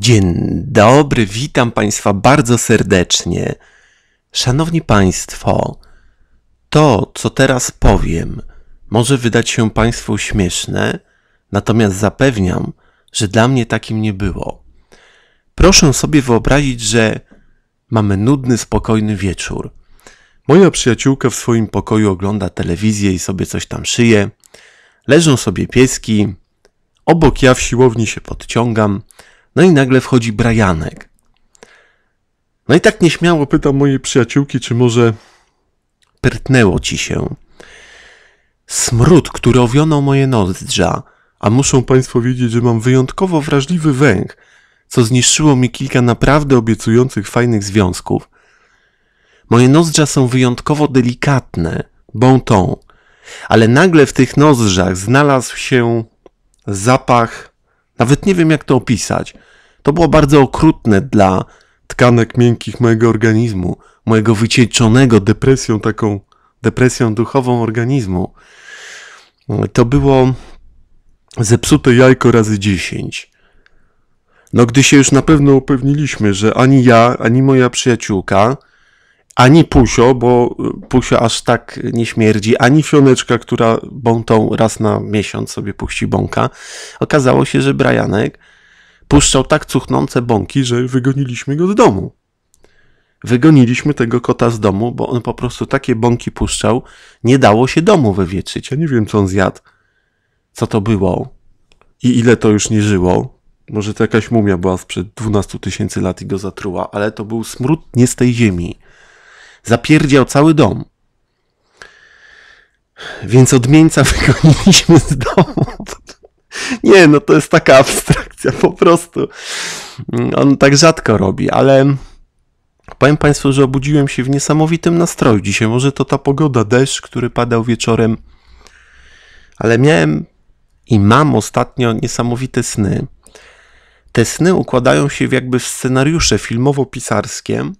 Dzień dobry, witam Państwa bardzo serdecznie. Szanowni Państwo, to, co teraz powiem, może wydać się Państwu śmieszne, natomiast zapewniam, że dla mnie takim nie było. Proszę sobie wyobrazić, że mamy nudny, spokojny wieczór. Moja przyjaciółka w swoim pokoju ogląda telewizję i sobie coś tam szyje. Leżą sobie pieski. Obok ja w siłowni się podciągam. No i nagle wchodzi Brajanek. No i tak nieśmiało pytam mojej przyjaciółki, czy może pertnęło ci się. Smród, który owionął moje nozdrza, a muszą Państwo wiedzieć, że mam wyjątkowo wrażliwy węch, co zniszczyło mi kilka naprawdę obiecujących fajnych związków. Moje nozdrza są wyjątkowo delikatne, bon ton, ale nagle w tych nozdrzach znalazł się zapach nawet nie wiem, jak to opisać. To było bardzo okrutne dla tkanek miękkich mojego organizmu, mojego wycieńczonego depresją, taką depresją duchową organizmu. To było zepsute jajko razy 10. No, gdy się już na pewno upewniliśmy, że ani ja, ani moja przyjaciółka ani pusio, bo pusio aż tak nie śmierdzi, ani fioneczka, która bątą raz na miesiąc sobie puści bąka. Okazało się, że brajanek puszczał tak cuchnące bąki, że wygoniliśmy go z domu. Wygoniliśmy tego kota z domu, bo on po prostu takie bąki puszczał, nie dało się domu wywietrzyć. Ja nie wiem, co on zjadł, co to było i ile to już nie żyło. Może to jakaś mumia była sprzed 12 tysięcy lat i go zatruła, ale to był smród nie z tej ziemi. Zapierdział cały dom. Więc odmieńca wygoniliśmy z domu. Nie, no to jest taka abstrakcja po prostu. On tak rzadko robi, ale powiem Państwu, że obudziłem się w niesamowitym nastroju dzisiaj. Może to ta pogoda, deszcz, który padał wieczorem, ale miałem i mam ostatnio niesamowite sny. Te sny układają się w jakby w scenariusze filmowo-pisarskie,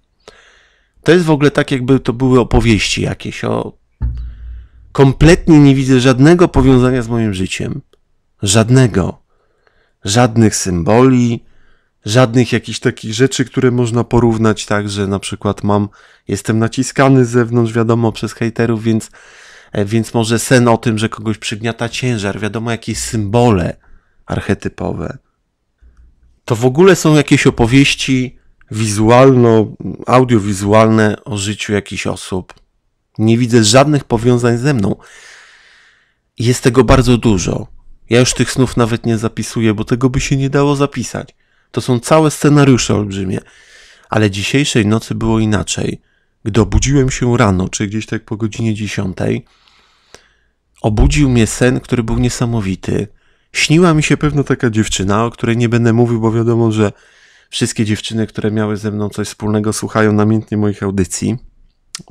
to jest w ogóle tak, jakby to były opowieści jakieś o. Kompletnie nie widzę żadnego powiązania z moim życiem. Żadnego. Żadnych symboli, żadnych jakichś takich rzeczy, które można porównać tak, że na przykład mam, jestem naciskany z zewnątrz, wiadomo, przez hejterów, więc, e, więc może sen o tym, że kogoś przygniata ciężar, wiadomo, jakieś symbole archetypowe. To w ogóle są jakieś opowieści wizualno, audiowizualne o życiu jakichś osób. Nie widzę żadnych powiązań ze mną. Jest tego bardzo dużo. Ja już tych snów nawet nie zapisuję, bo tego by się nie dało zapisać. To są całe scenariusze olbrzymie. Ale dzisiejszej nocy było inaczej. Gdy obudziłem się rano, czy gdzieś tak po godzinie 10, obudził mnie sen, który był niesamowity. Śniła mi się pewno taka dziewczyna, o której nie będę mówił, bo wiadomo, że Wszystkie dziewczyny, które miały ze mną coś wspólnego, słuchają namiętnie moich audycji.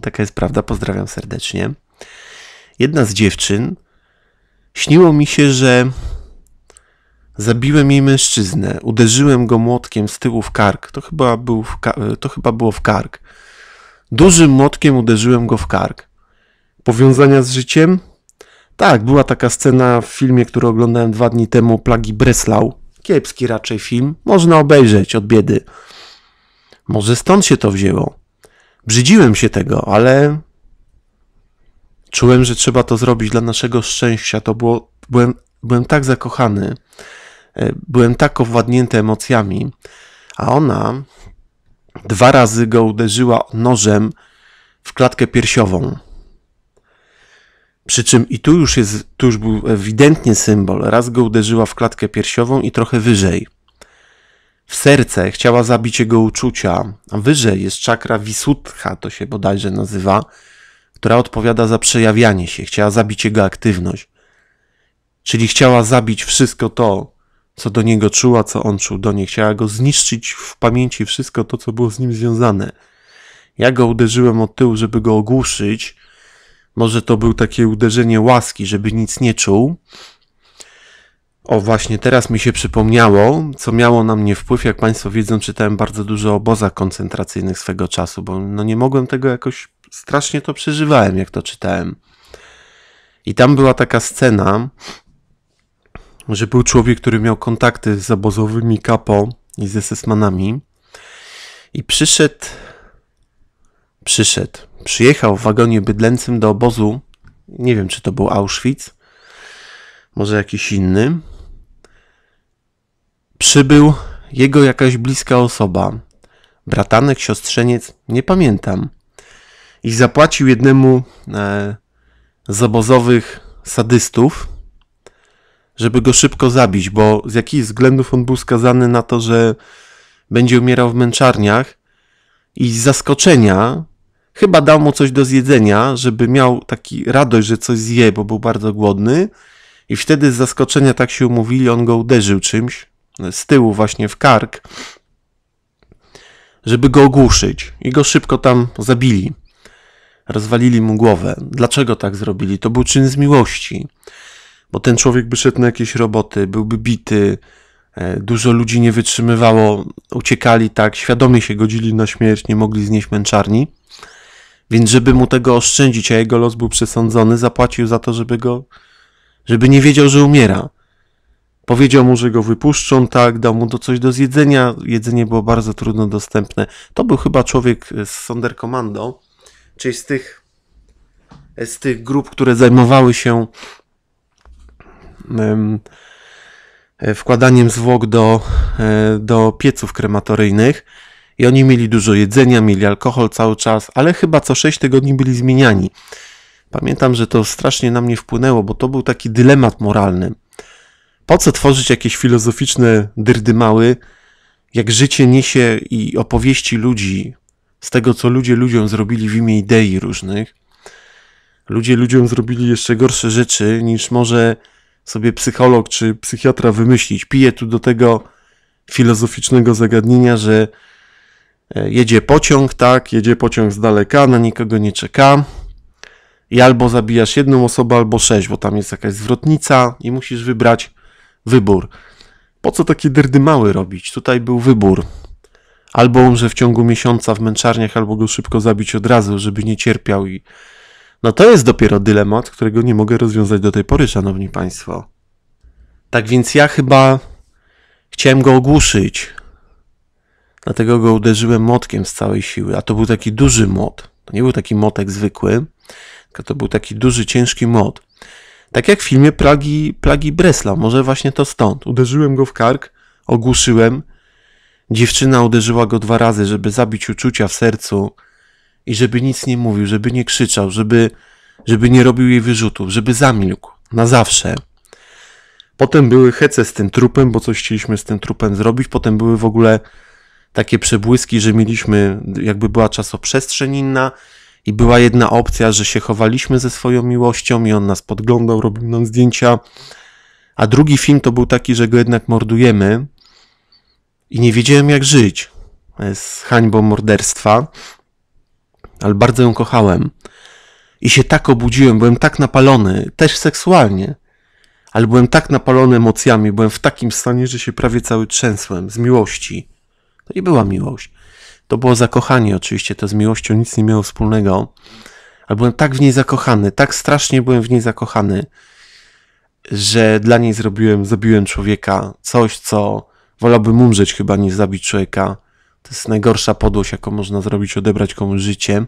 Taka jest prawda, pozdrawiam serdecznie. Jedna z dziewczyn śniło mi się, że zabiłem jej mężczyznę, uderzyłem go młotkiem z tyłu w kark. To chyba, był w ka to chyba było w kark. Dużym młotkiem uderzyłem go w kark. Powiązania z życiem? Tak, była taka scena w filmie, który oglądałem dwa dni temu, Plagi Breslau. Kiepski raczej film, można obejrzeć od biedy. Może stąd się to wzięło. Brzydziłem się tego, ale czułem, że trzeba to zrobić dla naszego szczęścia. To było, byłem, byłem tak zakochany, e, byłem tak owładnięty emocjami, a ona dwa razy go uderzyła nożem w klatkę piersiową. Przy czym i tu już, jest, tu już był ewidentnie symbol. Raz go uderzyła w klatkę piersiową i trochę wyżej. W serce chciała zabić jego uczucia, a wyżej jest czakra Wisutha, to się bodajże nazywa, która odpowiada za przejawianie się, chciała zabić jego aktywność. Czyli chciała zabić wszystko to, co do niego czuła, co on czuł do niej. Chciała go zniszczyć w pamięci wszystko to, co było z nim związane. Ja go uderzyłem od tyłu, żeby go ogłuszyć, może to był takie uderzenie łaski, żeby nic nie czuł. O, właśnie teraz mi się przypomniało, co miało na mnie wpływ. Jak Państwo wiedzą, czytałem bardzo dużo o obozach koncentracyjnych swego czasu, bo no nie mogłem tego jakoś strasznie to przeżywałem, jak to czytałem. I tam była taka scena, że był człowiek, który miał kontakty z obozowymi kapo i z SS-manami. I przyszedł przyszedł. Przyjechał w wagonie bydlęcym do obozu. Nie wiem, czy to był Auschwitz, może jakiś inny. Przybył jego jakaś bliska osoba, bratanek, siostrzeniec, nie pamiętam. I zapłacił jednemu e, z obozowych sadystów, żeby go szybko zabić, bo z jakichś względów on był skazany na to, że będzie umierał w męczarniach. I z zaskoczenia Chyba dał mu coś do zjedzenia, żeby miał taki radość, że coś zje, bo był bardzo głodny. I wtedy z zaskoczenia tak się umówili, on go uderzył czymś e, z tyłu właśnie w kark, żeby go ogłuszyć. I go szybko tam zabili. Rozwalili mu głowę. Dlaczego tak zrobili? To był czyn z miłości. Bo ten człowiek by szedł na jakieś roboty, byłby bity, e, Dużo ludzi nie wytrzymywało, uciekali tak, świadomie się godzili na śmierć, nie mogli znieść męczarni. Więc żeby mu tego oszczędzić, a jego los był przesądzony, zapłacił za to, żeby go, żeby nie wiedział, że umiera. Powiedział mu, że go wypuszczą, tak, dał mu do coś do zjedzenia. Jedzenie było bardzo trudno dostępne. To był chyba człowiek e, z Sonderkommando, czyli z tych, e, z tych grup, które zajmowały się um, wkładaniem zwłok do, do pieców krematoryjnych. I oni mieli dużo jedzenia, mieli alkohol cały czas, ale chyba co 6 tygodni byli zmieniani. Pamiętam, że to strasznie na mnie wpłynęło, bo to był taki dylemat moralny. Po co tworzyć jakieś filozoficzne dyrdymały, jak życie niesie i opowieści ludzi z tego, co ludzie ludziom zrobili w imię idei różnych. Ludzie ludziom zrobili jeszcze gorsze rzeczy niż może sobie psycholog czy psychiatra wymyślić. Piję tu do tego filozoficznego zagadnienia, że E, jedzie pociąg, tak, jedzie pociąg z daleka, na nikogo nie czeka i albo zabijasz jedną osobę, albo sześć, bo tam jest jakaś zwrotnica i musisz wybrać wybór. Po co takie dyrdy mały robić? Tutaj był wybór. Albo umrze w ciągu miesiąca w męczarniach, albo go szybko zabić od razu, żeby nie cierpiał i... No to jest dopiero dylemat, którego nie mogę rozwiązać do tej pory, szanowni państwo. Tak więc ja chyba chciałem go ogłuszyć, dlatego go uderzyłem młotkiem z całej siły, a to był taki duży młot. To nie był taki motek zwykły, tylko to był taki duży, ciężki młot. Tak jak w filmie Pragi, Pragi Breslau, może właśnie to stąd. Uderzyłem go w kark, ogłuszyłem. Dziewczyna uderzyła go dwa razy, żeby zabić uczucia w sercu i żeby nic nie mówił, żeby nie krzyczał, żeby, żeby nie robił jej wyrzutów, żeby zamilkł na zawsze. Potem były hece z tym trupem, bo coś chcieliśmy z tym trupem zrobić. Potem były w ogóle takie przebłyski, że mieliśmy, jakby była czasoprzestrzeń inna i była jedna opcja, że się chowaliśmy ze swoją miłością i on nas podglądał, robił nam zdjęcia. A drugi film to był taki, że go jednak mordujemy i nie wiedziałem jak żyć z hańbą morderstwa, ale bardzo ją kochałem. I się tak obudziłem, byłem tak napalony, też seksualnie, ale byłem tak napalony emocjami, byłem w takim stanie, że się prawie cały trzęsłem z miłości. To nie była miłość. To było zakochanie, oczywiście to z miłością nic nie miało wspólnego, ale byłem tak w niej zakochany, tak strasznie byłem w niej zakochany, że dla niej zrobiłem, zabiłem człowieka, coś, co wolałbym umrzeć chyba niż zabić człowieka. To jest najgorsza podłość, jaką można zrobić, odebrać komuś życie.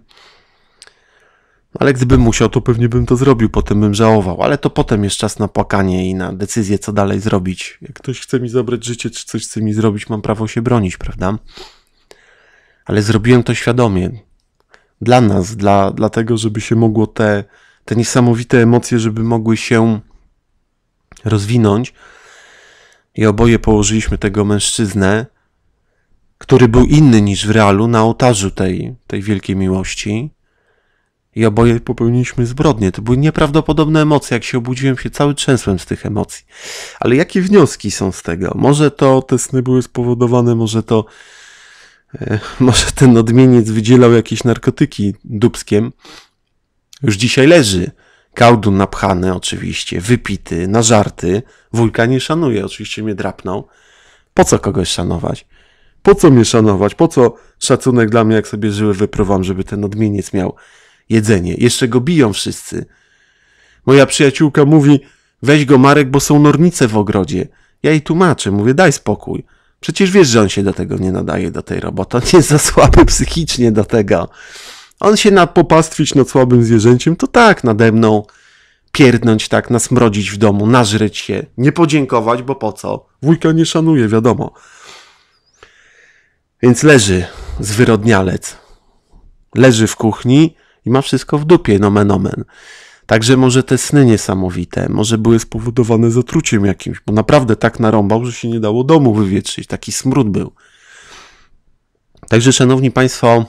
Ale gdybym musiał, to pewnie bym to zrobił, potem bym żałował. Ale to potem jest czas na płakanie i na decyzję, co dalej zrobić. Jak ktoś chce mi zabrać życie, czy coś chce mi zrobić, mam prawo się bronić, prawda? Ale zrobiłem to świadomie. Dla nas, dla, dlatego, żeby się mogło te, te niesamowite emocje, żeby mogły się rozwinąć. I oboje położyliśmy tego mężczyznę, który był inny niż w realu, na ołtarzu tej, tej wielkiej miłości i oboje popełniliśmy zbrodnie. To były nieprawdopodobne emocje. Jak się obudziłem, się cały trzęsłem z tych emocji. Ale jakie wnioski są z tego? Może to te sny były spowodowane, może to. E, może ten odmieniec wydzielał jakieś narkotyki dubskiem. Już dzisiaj leży. Kałdun napchany, oczywiście, wypity, na żarty. Wujka nie szanuje, oczywiście mnie drapnął. Po co kogoś szanować? Po co mnie szanować? Po co szacunek dla mnie, jak sobie żyły wyprowam, żeby ten odmieniec miał jedzenie. Jeszcze go biją wszyscy. Moja przyjaciółka mówi, weź go Marek, bo są nornice w ogrodzie. Ja jej tłumaczę, mówię, daj spokój. Przecież wiesz, że on się do tego nie nadaje, do tej roboty. On jest za słaby psychicznie do tego. On się na popastwić nad słabym zwierzęciem, to tak, nade mną pierdnąć tak, nasmrodzić w domu, nażreć się, nie podziękować, bo po co? Wujka nie szanuje, wiadomo. Więc leży zwyrodnialec. Leży w kuchni, i ma wszystko w dupie, nomen omen. Także może te sny niesamowite, może były spowodowane zatruciem jakimś, bo naprawdę tak narąbał, że się nie dało domu wywietrzyć, taki smród był. Także szanowni państwo,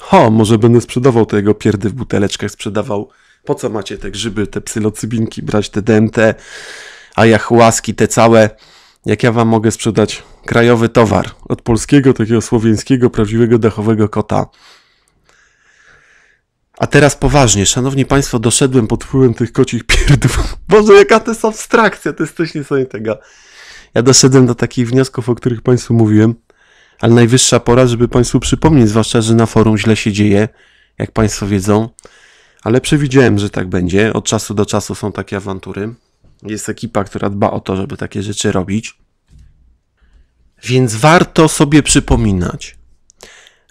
ho, może będę sprzedawał te jego pierdy w buteleczkach, sprzedawał, po co macie te grzyby, te psylocybinki, brać te DMT, ajahuaski, te całe, jak ja wam mogę sprzedać krajowy towar od polskiego, takiego słowiańskiego, prawdziwego dachowego kota. A teraz poważnie, szanowni państwo, doszedłem pod wpływem tych kocich pierdów. Boże, jaka to jest abstrakcja, to jest coś niesamowitego. Ja doszedłem do takich wniosków, o których państwu mówiłem, ale najwyższa pora, żeby państwu przypomnieć, zwłaszcza, że na forum źle się dzieje, jak państwo wiedzą, ale przewidziałem, że tak będzie. Od czasu do czasu są takie awantury. Jest ekipa, która dba o to, żeby takie rzeczy robić. Więc warto sobie przypominać,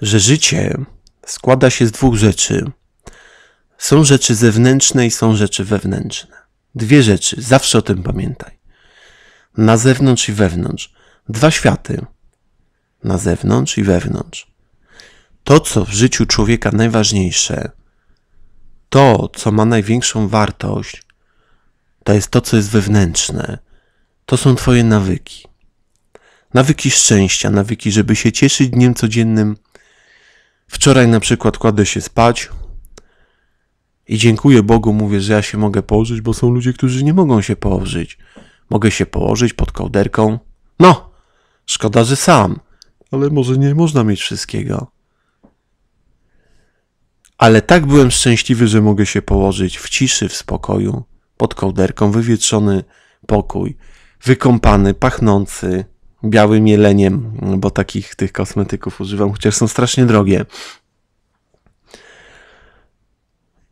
że życie składa się z dwóch rzeczy – są rzeczy zewnętrzne i są rzeczy wewnętrzne. Dwie rzeczy, zawsze o tym pamiętaj. Na zewnątrz i wewnątrz. Dwa światy. Na zewnątrz i wewnątrz. To, co w życiu człowieka najważniejsze, to, co ma największą wartość, to jest to, co jest wewnętrzne. To są Twoje nawyki. Nawyki szczęścia, nawyki, żeby się cieszyć dniem codziennym. Wczoraj na przykład kładę się spać, i dziękuję Bogu, mówię, że ja się mogę położyć, bo są ludzie, którzy nie mogą się położyć. Mogę się położyć pod kołderką. No, szkoda, że sam, ale może nie można mieć wszystkiego. Ale tak byłem szczęśliwy, że mogę się położyć w ciszy, w spokoju, pod kołderką, wywietrzony pokój, wykąpany, pachnący białym jeleniem, bo takich tych kosmetyków używam, chociaż są strasznie drogie.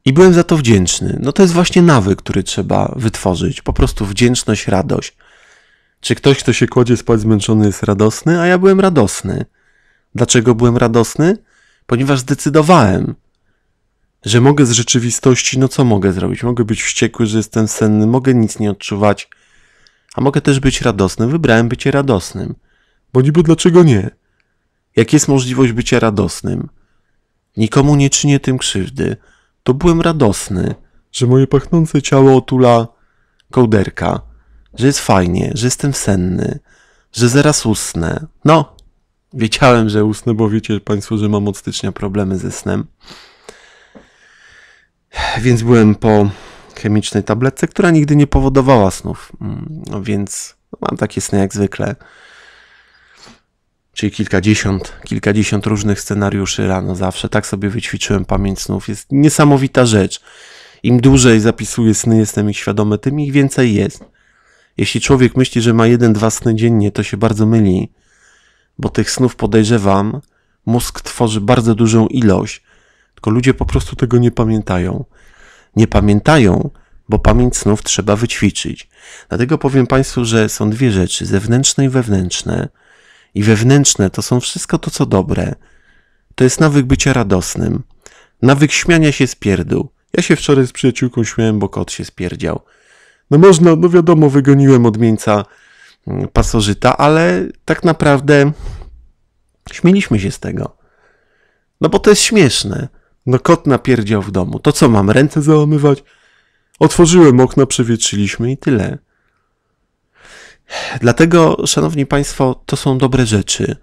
I byłem za to wdzięczny. No to jest właśnie nawyk, który trzeba wytworzyć. Po prostu wdzięczność, radość. Czy ktoś, kto się kładzie spać zmęczony, jest radosny? A ja byłem radosny. Dlaczego byłem radosny? Ponieważ zdecydowałem, że mogę z rzeczywistości, no co mogę zrobić? Mogę być wściekły, że jestem senny, mogę nic nie odczuwać, a mogę też być radosny. Wybrałem bycie radosnym. Bo niby dlaczego nie? Jak jest możliwość bycia radosnym? Nikomu nie czynię tym krzywdy to byłem radosny, że moje pachnące ciało otula kołderka, że jest fajnie, że jestem senny, że zaraz usnę. No, wiedziałem, że usnę, bo wiecie Państwo, że mam od stycznia problemy ze snem. Więc byłem po chemicznej tabletce, która nigdy nie powodowała snów, mm, no więc mam takie sny jak zwykle czyli kilkadziesiąt, kilkadziesiąt różnych scenariuszy rano zawsze. Tak sobie wyćwiczyłem pamięć snów. Jest niesamowita rzecz. Im dłużej zapisuję sny, jestem ich świadomy, tym ich więcej jest. Jeśli człowiek myśli, że ma jeden, dwa sny dziennie, to się bardzo myli, bo tych snów podejrzewam, mózg tworzy bardzo dużą ilość, tylko ludzie po prostu tego nie pamiętają. Nie pamiętają, bo pamięć snów trzeba wyćwiczyć. Dlatego powiem Państwu, że są dwie rzeczy: zewnętrzne i wewnętrzne i wewnętrzne to są wszystko to, co dobre. To jest nawyk bycia radosnym. Nawyk śmiania się z pierdół. Ja się wczoraj z przyjaciółką śmiałem, bo kot się spierdział. No można, no wiadomo, wygoniłem odmieńca mm, pasożyta, ale tak naprawdę śmieliśmy się z tego. No bo to jest śmieszne. No kot napierdział w domu. To co mam, ręce załamywać? Otworzyłem okna, przewietrzyliśmy i tyle. Dlatego, szanowni państwo, to są dobre rzeczy.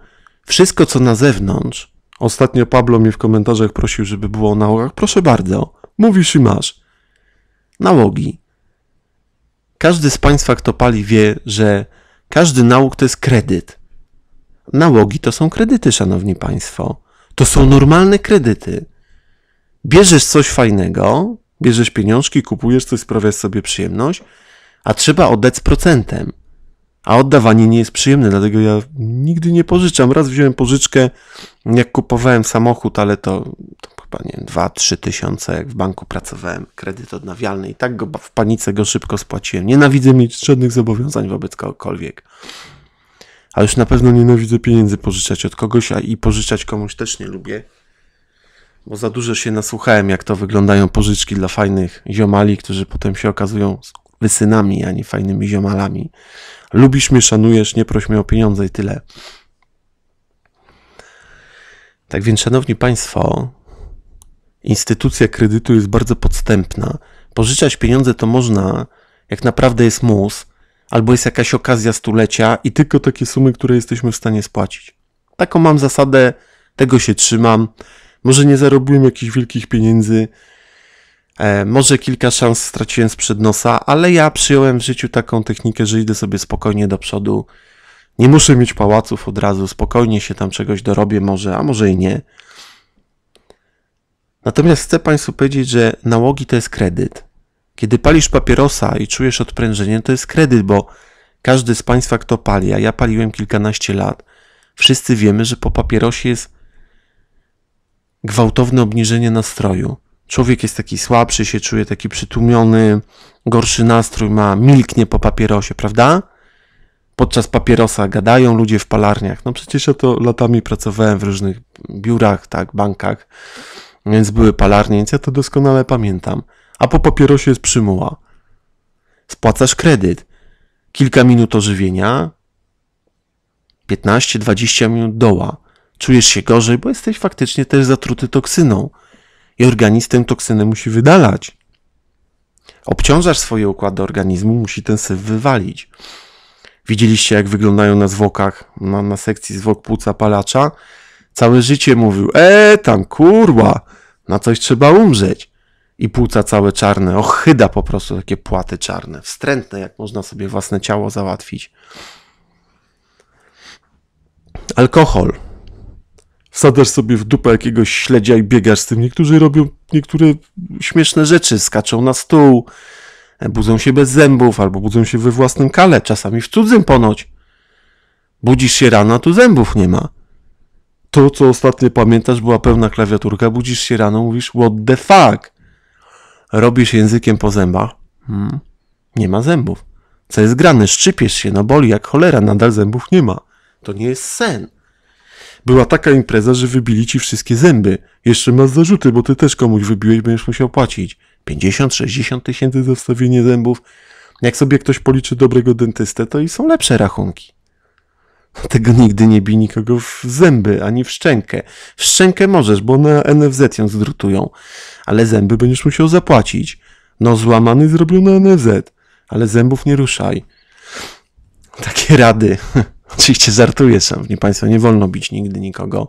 Wszystko, co na zewnątrz, ostatnio Pablo mnie w komentarzach prosił, żeby było o nałogach, proszę bardzo, mówisz i masz. Nałogi. Każdy z państwa, kto pali, wie, że każdy nałóg to jest kredyt. Nałogi to są kredyty, szanowni państwo. To są normalne kredyty. Bierzesz coś fajnego, bierzesz pieniążki, kupujesz coś, sprawiasz sobie przyjemność, a trzeba oddać z procentem. A oddawanie nie jest przyjemne, dlatego ja nigdy nie pożyczam. Raz wziąłem pożyczkę, jak kupowałem samochód, ale to, to chyba nie 2-3 tysiące, jak w banku pracowałem, kredyt odnawialny i tak go, w panice go szybko spłaciłem. Nienawidzę mieć żadnych zobowiązań wobec kogokolwiek. A już na pewno nienawidzę pieniędzy pożyczać od kogoś, a i pożyczać komuś też nie lubię bo za dużo się nasłuchałem, jak to wyglądają pożyczki dla fajnych ziomali, którzy potem się okazują wysynami, a nie fajnymi ziomalami. Lubisz mnie, szanujesz, nie proś mnie o pieniądze i tyle. Tak więc, szanowni państwo, instytucja kredytu jest bardzo podstępna. Pożyczać pieniądze to można, jak naprawdę jest mus, albo jest jakaś okazja stulecia i tylko takie sumy, które jesteśmy w stanie spłacić. Taką mam zasadę, tego się trzymam. Może nie zarobiłem jakichś wielkich pieniędzy, E, może kilka szans straciłem sprzed nosa, ale ja przyjąłem w życiu taką technikę, że idę sobie spokojnie do przodu. Nie muszę mieć pałaców od razu, spokojnie się tam czegoś dorobię może, a może i nie. Natomiast chcę Państwu powiedzieć, że nałogi to jest kredyt. Kiedy palisz papierosa i czujesz odprężenie, to jest kredyt, bo każdy z Państwa, kto pali, a ja paliłem kilkanaście lat, wszyscy wiemy, że po papierosie jest gwałtowne obniżenie nastroju człowiek jest taki słabszy, się czuje taki przytłumiony, gorszy nastrój ma, milknie po papierosie, prawda? Podczas papierosa gadają ludzie w palarniach. No przecież ja to latami pracowałem w różnych biurach, tak, bankach, więc były palarnie, więc ja to doskonale pamiętam. A po papierosie jest przymuła. Spłacasz kredyt, kilka minut ożywienia, 15-20 minut doła. Czujesz się gorzej, bo jesteś faktycznie też zatruty toksyną i organizm tę toksynę musi wydalać. Obciążasz swoje układy organizmu, musi ten syf wywalić. Widzieliście, jak wyglądają na zwłokach, na, na sekcji zwłok płuca palacza? Całe życie mówił, e, tam kurwa, na coś trzeba umrzeć. I płuca całe czarne, ochyda po prostu takie płaty czarne, wstrętne, jak można sobie własne ciało załatwić. Alkohol, Sadasz sobie w dupę jakiegoś śledzia i biegasz z tym. Niektórzy robią niektóre śmieszne rzeczy, skaczą na stół, budzą się bez zębów, albo budzą się we własnym kale, czasami w cudzym ponoć. Budzisz się rano, a tu zębów nie ma. To, co ostatnio pamiętasz, była pełna klawiaturka. Budzisz się rano, mówisz what the fuck. Robisz językiem po zębach. Hmm. Nie ma zębów. Co jest grane? Szczypiesz się, no boli jak cholera, nadal zębów nie ma. To nie jest sen. Była taka impreza, że wybili ci wszystkie zęby. Jeszcze masz zarzuty, bo ty też komuś wybiłeś, będziesz musiał płacić. 50-60 tysięcy za wstawienie zębów. Jak sobie ktoś policzy dobrego dentystę, to i są lepsze rachunki. Tego nigdy nie bij nikogo w zęby, ani w szczękę. W szczękę możesz, bo na NFZ ją zdrutują, ale zęby będziesz musiał zapłacić. No złamany zrobił na NFZ, ale zębów nie ruszaj. Takie rady. Oczywiście żartuję, szanowni państwo, nie wolno bić nigdy nikogo.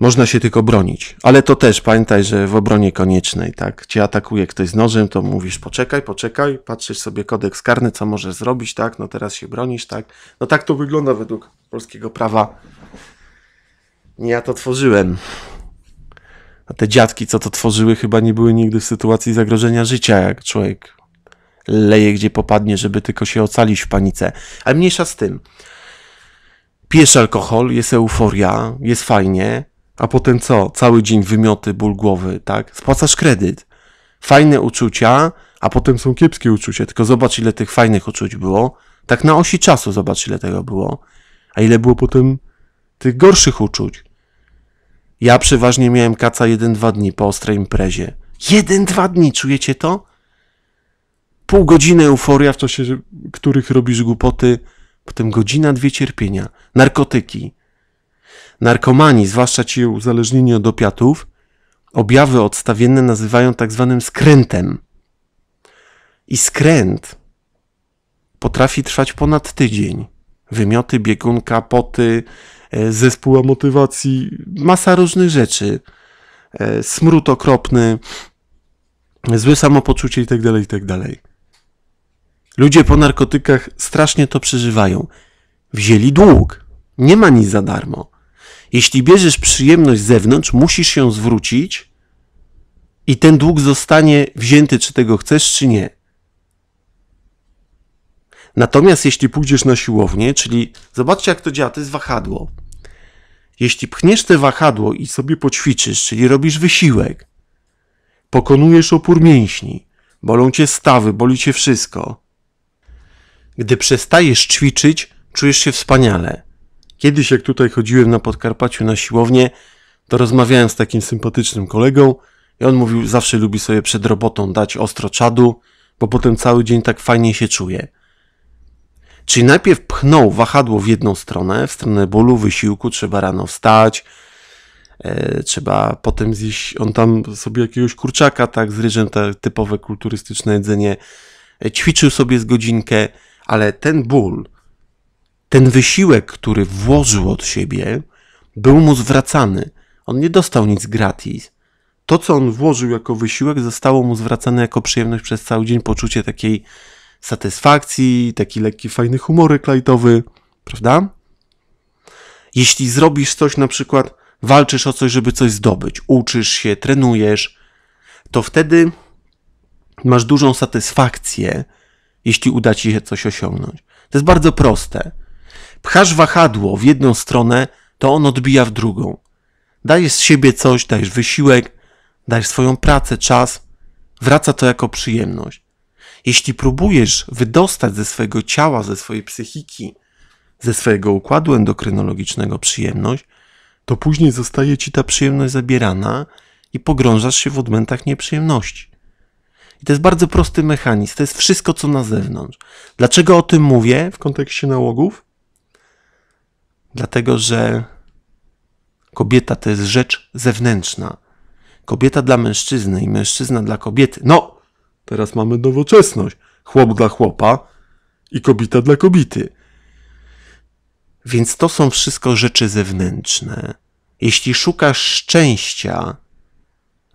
Można się tylko bronić. Ale to też pamiętaj, że w obronie koniecznej, tak? Cię atakuje ktoś z nożem, to mówisz poczekaj, poczekaj, patrzysz sobie kodeks karny, co możesz zrobić, tak? No teraz się bronisz, tak? No tak to wygląda według polskiego prawa. Nie ja to tworzyłem. A te dziadki, co to tworzyły, chyba nie były nigdy w sytuacji zagrożenia życia, jak człowiek leje gdzie popadnie, żeby tylko się ocalić w panice. Ale mniejsza z tym. Pijesz alkohol, jest euforia, jest fajnie, a potem co? Cały dzień wymioty, ból głowy, tak? Spłacasz kredyt. Fajne uczucia, a potem są kiepskie uczucia. Tylko zobacz, ile tych fajnych uczuć było. Tak na osi czasu zobacz, ile tego było. A ile było potem tych gorszych uczuć. Ja przeważnie miałem kaca 1-2 dni po ostrej imprezie. 1-2 dni, czujecie to? pół godziny euforia, w czasie których robisz głupoty, potem godzina, dwie cierpienia, narkotyki, narkomani, zwłaszcza ci uzależnieni od opiatów, objawy odstawienne nazywają tak zwanym skrętem. I skręt potrafi trwać ponad tydzień. Wymioty, biegunka, poty, e, zespół motywacji, masa różnych rzeczy. E, smród okropny, złe samopoczucie itd., tak itd. Tak Ludzie po narkotykach strasznie to przeżywają. Wzięli dług. Nie ma nic za darmo. Jeśli bierzesz przyjemność z zewnątrz, musisz ją zwrócić i ten dług zostanie wzięty, czy tego chcesz, czy nie. Natomiast jeśli pójdziesz na siłownię, czyli zobaczcie jak to działa, to jest wahadło. Jeśli pchniesz te wahadło i sobie poćwiczysz, czyli robisz wysiłek, pokonujesz opór mięśni, bolą cię stawy, boli cię wszystko, gdy przestajesz ćwiczyć, czujesz się wspaniale. Kiedyś jak tutaj chodziłem na Podkarpaciu na siłownię, to rozmawiałem z takim sympatycznym kolegą i on mówił, zawsze lubi sobie przed robotą dać ostro czadu, bo potem cały dzień tak fajnie się czuje. Czyli najpierw pchnął wahadło w jedną stronę, w stronę bólu, wysiłku, trzeba rano wstać, e, trzeba potem zjeść, on tam sobie jakiegoś kurczaka, tak, z ryżem, te typowe kulturystyczne jedzenie, e, ćwiczył sobie z godzinkę, ale ten ból, ten wysiłek, który włożył od siebie, był mu zwracany. On nie dostał nic gratis. To, co on włożył jako wysiłek, zostało mu zwracane jako przyjemność przez cały dzień, poczucie takiej satysfakcji, taki lekki, fajny humorek lajtowy, prawda? Jeśli zrobisz coś, na przykład walczysz o coś, żeby coś zdobyć, uczysz się, trenujesz, to wtedy masz dużą satysfakcję jeśli uda ci się coś osiągnąć. To jest bardzo proste. Pchasz wahadło w jedną stronę, to on odbija w drugą. Dajesz z siebie coś, dajesz wysiłek, dajesz swoją pracę, czas, wraca to jako przyjemność. Jeśli próbujesz wydostać ze swojego ciała, ze swojej psychiki, ze swojego układu endokrynologicznego przyjemność, to później zostaje ci ta przyjemność zabierana i pogrążasz się w odmętach nieprzyjemności. I to jest bardzo prosty mechanizm, to jest wszystko, co na zewnątrz. Dlaczego o tym mówię w kontekście nałogów? Dlatego, że kobieta to jest rzecz zewnętrzna. Kobieta dla mężczyzny i mężczyzna dla kobiety. No, teraz mamy nowoczesność. Chłop dla chłopa i kobieta dla kobiety. Więc to są wszystko rzeczy zewnętrzne. Jeśli szukasz szczęścia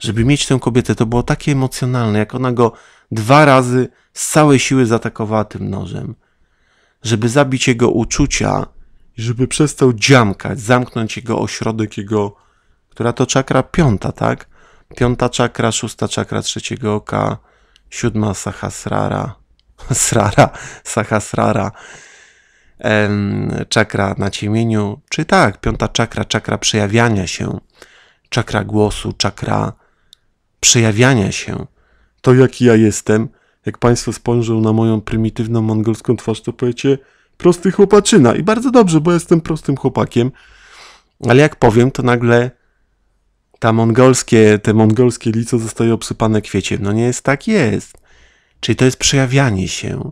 żeby mieć tę kobietę, to było takie emocjonalne, jak ona go dwa razy z całej siły zaatakowała tym nożem. Żeby zabić jego uczucia, żeby przestał dziamkać, zamknąć jego ośrodek, jego, która to czakra piąta, tak? Piąta czakra, szósta czakra trzeciego oka, siódma sahasrara, srara, sahasrara, em, czakra na ciemieniu, czy tak, piąta czakra, czakra przejawiania się, czakra głosu, czakra przejawiania się. To, jaki ja jestem, jak Państwo spojrzą na moją prymitywną mongolską twarz, to powiecie prosty chłopaczyna. I bardzo dobrze, bo jestem prostym chłopakiem. Ale jak powiem, to nagle ta mongolskie, te mongolskie lico zostaje obsypane kwieciem. No nie jest tak, jest. Czyli to jest przejawianie się.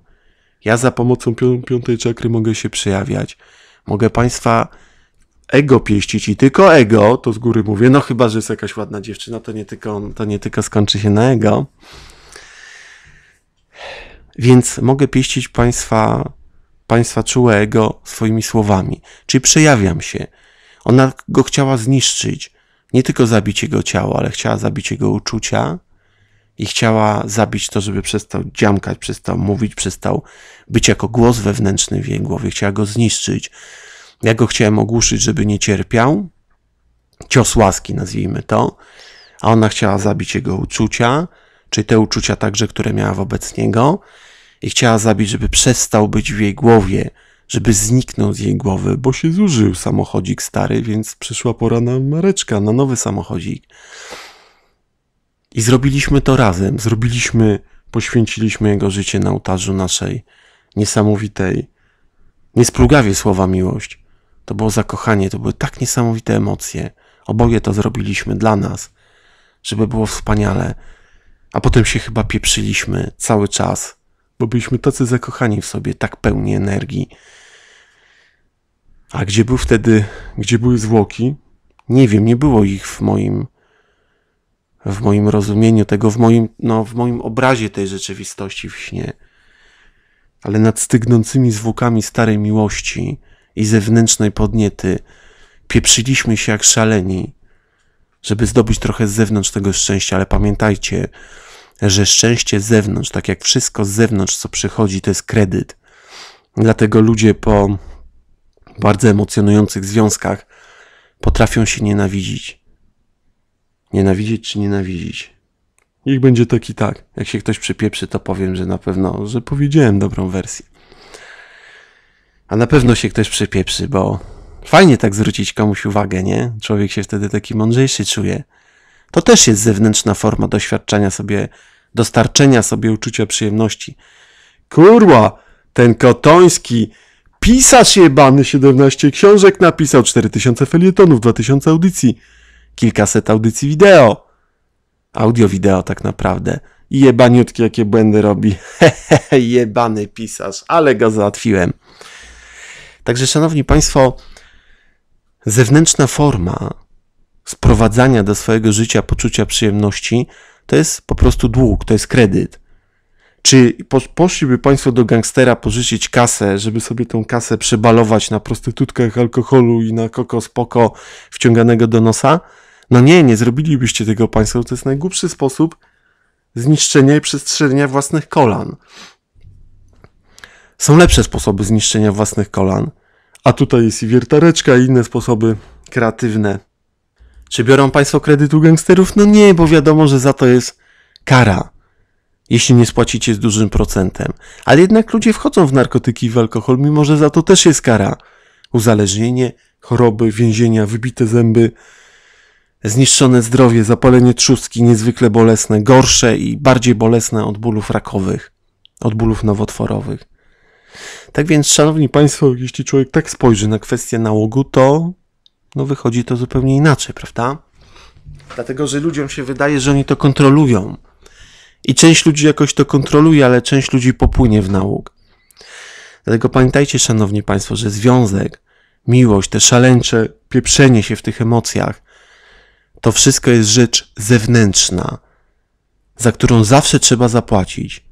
Ja za pomocą piątej czakry mogę się przejawiać. Mogę Państwa ego pieścić i tylko ego, to z góry mówię, no chyba, że jest jakaś ładna dziewczyna, to nie tylko, to nie tylko skończy się na ego. Więc mogę pieścić Państwa, Państwa czułe ego swoimi słowami. Czyli przejawiam się. Ona go chciała zniszczyć. Nie tylko zabić jego ciało, ale chciała zabić jego uczucia i chciała zabić to, żeby przestał dziamkać, przestał mówić, przestał być jako głos wewnętrzny w jej głowie. Chciała go zniszczyć ja go chciałem ogłuszyć, żeby nie cierpiał. Cios łaski, nazwijmy to. A ona chciała zabić jego uczucia, czyli te uczucia także, które miała wobec niego. I chciała zabić, żeby przestał być w jej głowie, żeby zniknął z jej głowy, bo się zużył samochodzik stary, więc przyszła pora na mareczka, na nowy samochodzik. I zrobiliśmy to razem. Zrobiliśmy, poświęciliśmy jego życie na ołtarzu naszej niesamowitej, sprugawie słowa miłość to było zakochanie, to były tak niesamowite emocje. Oboje to zrobiliśmy dla nas, żeby było wspaniale. A potem się chyba pieprzyliśmy cały czas, bo byliśmy tacy zakochani w sobie, tak pełni energii. A gdzie był wtedy, gdzie były zwłoki? Nie wiem, nie było ich w moim w moim rozumieniu tego, w moim, no, w moim obrazie tej rzeczywistości w śnie. Ale nad stygnącymi zwłokami starej miłości, i zewnętrznej podniety. Pieprzyliśmy się jak szaleni, żeby zdobyć trochę z zewnątrz tego szczęścia, ale pamiętajcie, że szczęście z zewnątrz, tak jak wszystko z zewnątrz, co przychodzi, to jest kredyt. Dlatego ludzie po bardzo emocjonujących związkach potrafią się nienawidzić. Nienawidzieć czy nienawidzić? Niech będzie tak i tak. Jak się ktoś przypieprzy, to powiem, że na pewno, że powiedziałem dobrą wersję. A na pewno się ktoś przepieprzy, bo fajnie tak zwrócić komuś uwagę, nie? Człowiek się wtedy taki mądrzejszy czuje. To też jest zewnętrzna forma doświadczenia sobie, dostarczenia sobie uczucia przyjemności. Kurwa, ten Kotoński, pisarz jebany, 17 książek napisał, 4000 felietonów, 2000 audycji, kilkaset audycji wideo. Audio, wideo tak naprawdę. I jebaniutki jakie błędy robi. Hehehe, jebany pisarz, ale go załatwiłem. Także, szanowni państwo, zewnętrzna forma sprowadzania do swojego życia poczucia przyjemności to jest po prostu dług, to jest kredyt. Czy poszliby Państwo do gangstera pożyczyć kasę, żeby sobie tą kasę przebalować na prostytutkach alkoholu i na kokos poko wciąganego do nosa? No nie, nie zrobilibyście tego Państwo. To jest najgłupszy sposób zniszczenia i przestrzenia własnych kolan. Są lepsze sposoby zniszczenia własnych kolan, a tutaj jest i wiertareczka i inne sposoby kreatywne. Czy biorą Państwo kredyt u gangsterów? No nie, bo wiadomo, że za to jest kara, jeśli nie spłacicie z dużym procentem. Ale jednak ludzie wchodzą w narkotyki i w alkohol, mimo że za to też jest kara. Uzależnienie, choroby, więzienia, wybite zęby, zniszczone zdrowie, zapalenie trzustki niezwykle bolesne, gorsze i bardziej bolesne od bólów rakowych, od bólów nowotworowych. Tak więc, szanowni państwo, jeśli człowiek tak spojrzy na kwestię nałogu, to no wychodzi to zupełnie inaczej, prawda? Dlatego, że ludziom się wydaje, że oni to kontrolują. I część ludzi jakoś to kontroluje, ale część ludzi popłynie w nałóg. Dlatego pamiętajcie, szanowni państwo, że związek, miłość, te szaleńcze pieprzenie się w tych emocjach, to wszystko jest rzecz zewnętrzna, za którą zawsze trzeba zapłacić.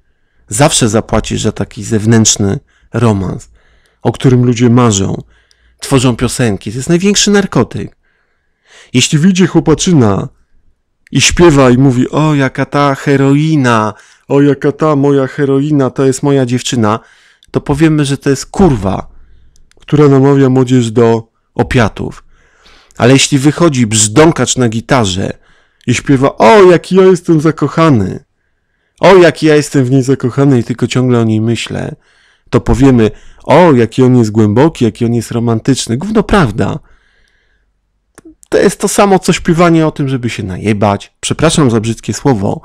Zawsze zapłacisz za taki zewnętrzny romans, o którym ludzie marzą, tworzą piosenki. To jest największy narkotyk. Jeśli wyjdzie chłopaczyna i śpiewa i mówi, o jaka ta heroina, o jaka ta moja heroina, to jest moja dziewczyna, to powiemy, że to jest kurwa, która namawia młodzież do opiatów. Ale jeśli wychodzi brzdąkacz na gitarze i śpiewa, o jaki ja jestem zakochany, o jaki ja jestem w niej zakochany i tylko ciągle o niej myślę, to powiemy, o, jaki on jest głęboki, jaki on jest romantyczny. Gówno prawda. To jest to samo, co śpiewanie o tym, żeby się najebać. Przepraszam za brzydkie słowo,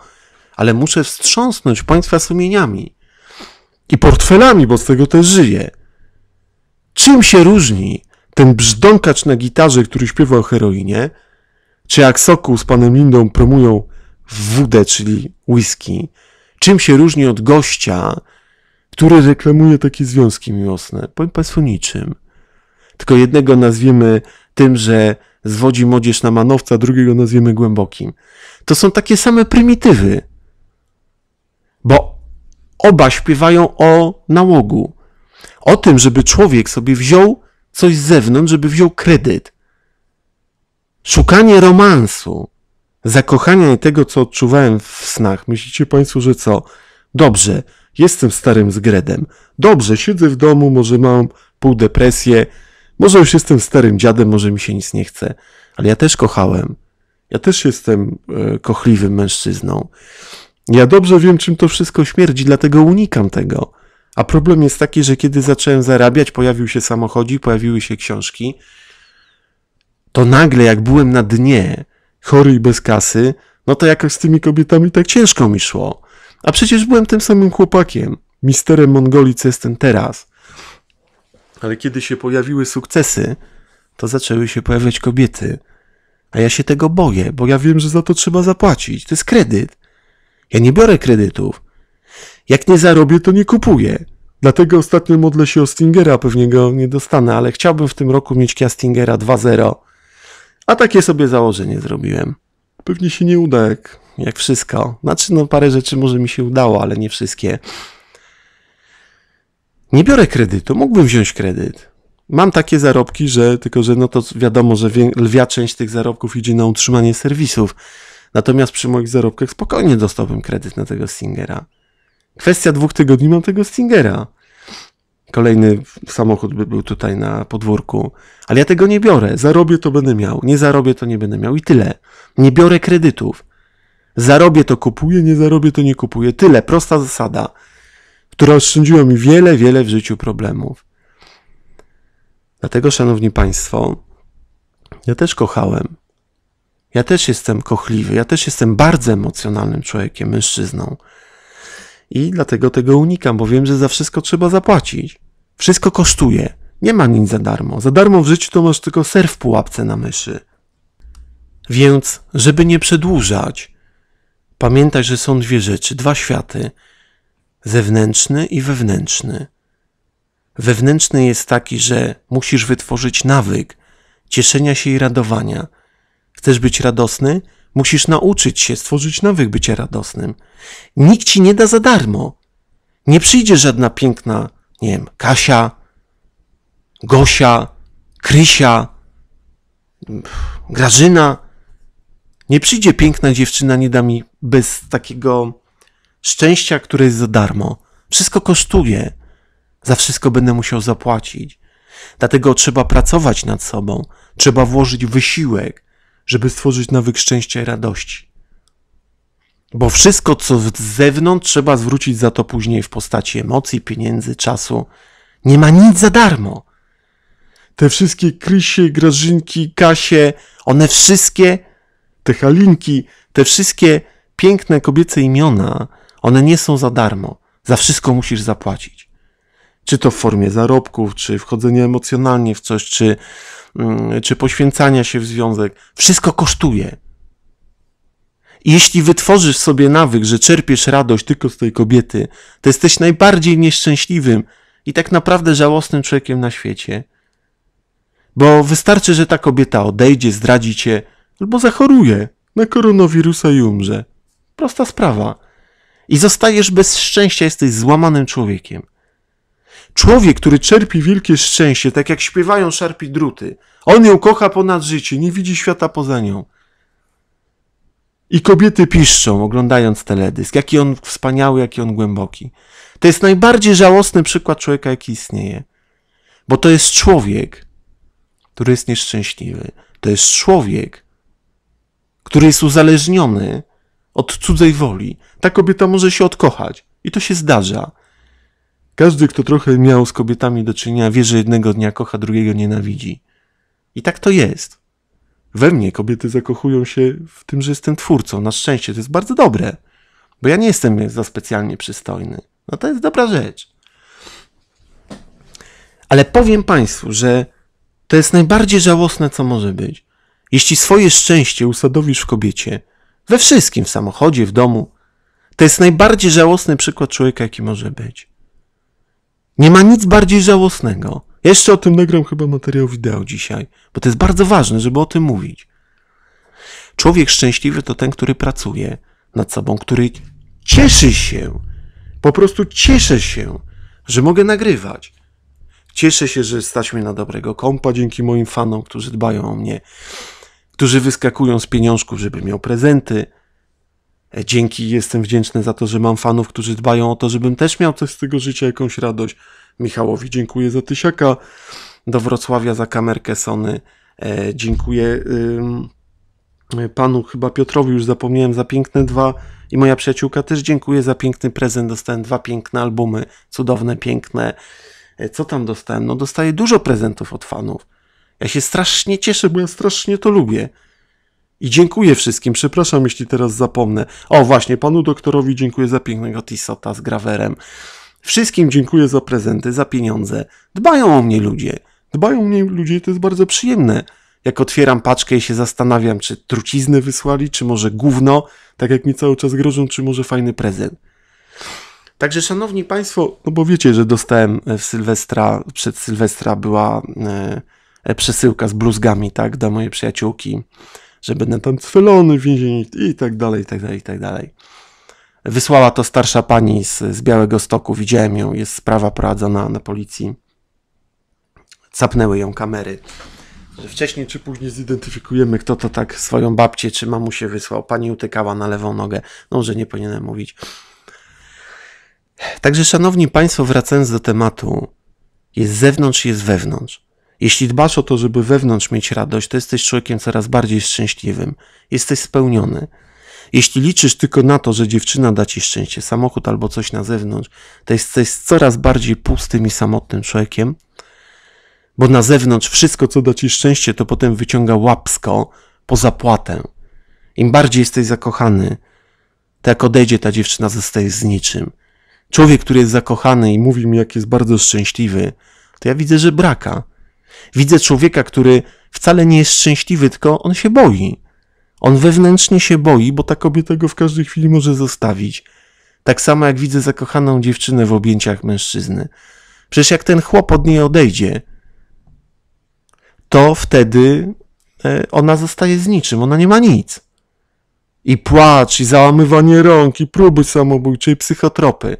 ale muszę wstrząsnąć Państwa sumieniami i portfelami, bo z tego też żyję. Czym się różni ten brzdąkacz na gitarze, który śpiewa o heroinie, czy jak Soku z panem Lindą promują wódę, czyli whisky, czym się różni od gościa, który reklamuje takie związki miłosne. Powiem Państwu niczym. Tylko jednego nazwiemy tym, że zwodzi młodzież na manowca, drugiego nazwiemy głębokim. To są takie same prymitywy, bo oba śpiewają o nałogu, o tym, żeby człowiek sobie wziął coś z zewnątrz, żeby wziął kredyt. Szukanie romansu, zakochania i tego, co odczuwałem w snach. Myślicie Państwo, że co? Dobrze, Jestem starym zgredem. Dobrze, siedzę w domu, może mam pół depresję, może już jestem starym dziadem, może mi się nic nie chce, ale ja też kochałem. Ja też jestem e, kochliwym mężczyzną. Ja dobrze wiem, czym to wszystko śmierdzi, dlatego unikam tego. A problem jest taki, że kiedy zacząłem zarabiać, pojawił się samochodzi, pojawiły się książki, to nagle jak byłem na dnie, chory i bez kasy, no to jakoś z tymi kobietami tak ciężko mi szło. A przecież byłem tym samym chłopakiem, misterem Mongolii, co jestem teraz. Ale kiedy się pojawiły sukcesy, to zaczęły się pojawiać kobiety. A ja się tego boję, bo ja wiem, że za to trzeba zapłacić. To jest kredyt. Ja nie biorę kredytów. Jak nie zarobię, to nie kupuję. Dlatego ostatnio modlę się o Stingera, pewnie go nie dostanę, ale chciałbym w tym roku mieć Kia Stingera 2.0. A takie sobie założenie zrobiłem. Pewnie się nie uda, jak jak wszystko. Znaczy, no parę rzeczy może mi się udało, ale nie wszystkie. Nie biorę kredytu, mógłbym wziąć kredyt. Mam takie zarobki, że tylko, że no to wiadomo, że lwia część tych zarobków idzie na utrzymanie serwisów. Natomiast przy moich zarobkach spokojnie dostałbym kredyt na tego Stingera. Kwestia dwóch tygodni mam tego Stingera. Kolejny samochód by był tutaj na podwórku. Ale ja tego nie biorę. Zarobię to będę miał. Nie zarobię to nie będę miał. I tyle. Nie biorę kredytów. Zarobię to kupuję, nie zarobię to nie kupuję. Tyle, prosta zasada, która oszczędziła mi wiele, wiele w życiu problemów. Dlatego, szanowni państwo, ja też kochałem. Ja też jestem kochliwy, ja też jestem bardzo emocjonalnym człowiekiem, mężczyzną. I dlatego tego unikam, bo wiem, że za wszystko trzeba zapłacić. Wszystko kosztuje. Nie ma nic za darmo. Za darmo w życiu to masz tylko ser w pułapce na myszy. Więc, żeby nie przedłużać, Pamiętaj, że są dwie rzeczy, dwa światy: zewnętrzny i wewnętrzny. Wewnętrzny jest taki, że musisz wytworzyć nawyk cieszenia się i radowania. Chcesz być radosny? Musisz nauczyć się stworzyć nawyk bycia radosnym. Nikt ci nie da za darmo. Nie przyjdzie żadna piękna, nie wiem, Kasia, Gosia, Krysia, Grażyna. Nie przyjdzie piękna dziewczyna, nie da mi bez takiego szczęścia, które jest za darmo. Wszystko kosztuje. Za wszystko będę musiał zapłacić. Dlatego trzeba pracować nad sobą, trzeba włożyć wysiłek, żeby stworzyć nawyk szczęścia i radości. Bo wszystko, co z zewnątrz, trzeba zwrócić za to później w postaci emocji, pieniędzy, czasu. Nie ma nic za darmo. Te wszystkie Krysie, Grażynki, Kasie, one wszystkie, te Halinki, te wszystkie piękne kobiece imiona, one nie są za darmo. Za wszystko musisz zapłacić. Czy to w formie zarobków, czy wchodzenia emocjonalnie w coś, czy, mm, czy poświęcania się w związek. Wszystko kosztuje. I jeśli wytworzysz sobie nawyk, że czerpiesz radość tylko z tej kobiety, to jesteś najbardziej nieszczęśliwym i tak naprawdę żałosnym człowiekiem na świecie. Bo wystarczy, że ta kobieta odejdzie, zdradzi cię albo zachoruje na koronawirusa i umrze. Prosta sprawa. I zostajesz bez szczęścia, jesteś złamanym człowiekiem. Człowiek, który czerpi wielkie szczęście, tak jak śpiewają szarpi druty, on ją kocha ponad życie, nie widzi świata poza nią. I kobiety piszczą, oglądając teledysk. Jaki on wspaniały, jaki on głęboki. To jest najbardziej żałosny przykład człowieka, jaki istnieje. Bo to jest człowiek, który jest nieszczęśliwy. To jest człowiek, który jest uzależniony od cudzej woli. Ta kobieta może się odkochać i to się zdarza. Każdy, kto trochę miał z kobietami do czynienia, wie, że jednego dnia kocha, drugiego nienawidzi. I tak to jest. We mnie kobiety zakochują się w tym, że jestem twórcą. Na szczęście to jest bardzo dobre, bo ja nie jestem za specjalnie przystojny. No to jest dobra rzecz. Ale powiem Państwu, że to jest najbardziej żałosne, co może być. Jeśli swoje szczęście usadowisz w kobiecie, we wszystkim, w samochodzie, w domu. To jest najbardziej żałosny przykład człowieka, jaki może być. Nie ma nic bardziej żałosnego. Jeszcze o tym nagram chyba materiał wideo dzisiaj, bo to jest bardzo ważne, żeby o tym mówić. Człowiek szczęśliwy to ten, który pracuje nad sobą, który cieszy się. Po prostu cieszę się, że mogę nagrywać. Cieszę się, że stać mnie na dobrego kompa dzięki moim fanom, którzy dbają o mnie którzy wyskakują z pieniążków, żeby miał prezenty. E, dzięki jestem wdzięczny za to, że mam fanów, którzy dbają o to, żebym też miał coś z tego życia, jakąś radość. Michałowi dziękuję za tysiaka, do Wrocławia za kamerkę Sony. E, dziękuję y, panu chyba Piotrowi, już zapomniałem, za piękne dwa i moja przyjaciółka też dziękuję za piękny prezent. Dostałem dwa piękne albumy, cudowne, piękne. E, co tam dostałem? No dostaję dużo prezentów od fanów. Ja się strasznie cieszę, bo ja strasznie to lubię. I dziękuję wszystkim, przepraszam, jeśli teraz zapomnę. O, właśnie, panu doktorowi dziękuję za pięknego Tisota z grawerem. Wszystkim dziękuję za prezenty, za pieniądze. Dbają o mnie ludzie. Dbają o mnie ludzie i to jest bardzo przyjemne. Jak otwieram paczkę i się zastanawiam, czy trucizny wysłali, czy może gówno, tak jak mi cały czas grożą, czy może fajny prezent. Także szanowni państwo, no bo wiecie, że dostałem e, w Sylwestra, przed Sylwestra była... E, E, przesyłka z bluzgami, tak, do mojej przyjaciółki, że będę tam cwylony w więzieniu i tak dalej, i tak dalej, i tak dalej. Wysłała to starsza pani z, z Białego Stoku, widziałem ją, jest sprawa prowadzona na policji. Capnęły ją kamery. Że wcześniej czy później zidentyfikujemy, kto to tak swoją babcię czy mamusię wysłał. Pani utykała na lewą nogę. No, że nie powinienem mówić. Także, szanowni państwo, wracając do tematu, jest zewnątrz, jest wewnątrz. Jeśli dbasz o to, żeby wewnątrz mieć radość, to jesteś człowiekiem coraz bardziej szczęśliwym. Jesteś spełniony. Jeśli liczysz tylko na to, że dziewczyna da ci szczęście, samochód albo coś na zewnątrz, to jesteś coraz bardziej pustym i samotnym człowiekiem, bo na zewnątrz wszystko, co da ci szczęście, to potem wyciąga łapsko po zapłatę. Im bardziej jesteś zakochany, to jak odejdzie ta dziewczyna, zostajesz z niczym. Człowiek, który jest zakochany i mówi mi, jak jest bardzo szczęśliwy, to ja widzę, że braka. Widzę człowieka, który wcale nie jest szczęśliwy, tylko on się boi. On wewnętrznie się boi, bo ta kobieta go w każdej chwili może zostawić. Tak samo jak widzę zakochaną dziewczynę w objęciach mężczyzny. Przecież jak ten chłop od niej odejdzie, to wtedy e, ona zostaje z niczym, ona nie ma nic. I płacz, i załamywanie rąk, i próby samobójcze, i psychotropy.